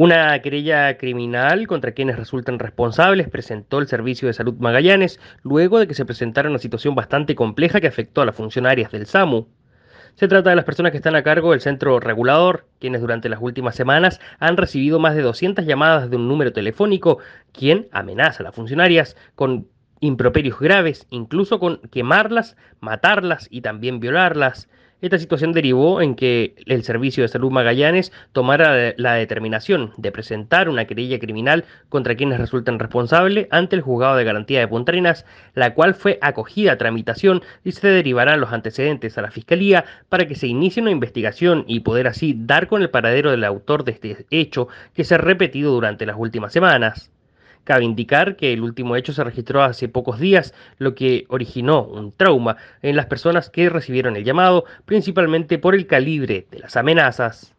Una querella criminal contra quienes resultan responsables presentó el Servicio de Salud Magallanes luego de que se presentara una situación bastante compleja que afectó a las funcionarias del SAMU. Se trata de las personas que están a cargo del centro regulador, quienes durante las últimas semanas han recibido más de 200 llamadas de un número telefónico, quien amenaza a las funcionarias con improperios graves, incluso con quemarlas, matarlas y también violarlas. Esta situación derivó en que el Servicio de Salud Magallanes tomara la determinación de presentar una querella criminal contra quienes resultan responsables ante el Juzgado de Garantía de Punta Arenas, la cual fue acogida a tramitación y se derivarán los antecedentes a la Fiscalía para que se inicie una investigación y poder así dar con el paradero del autor de este hecho que se ha repetido durante las últimas semanas. Cabe indicar que el último hecho se registró hace pocos días, lo que originó un trauma en las personas que recibieron el llamado, principalmente por el calibre de las amenazas.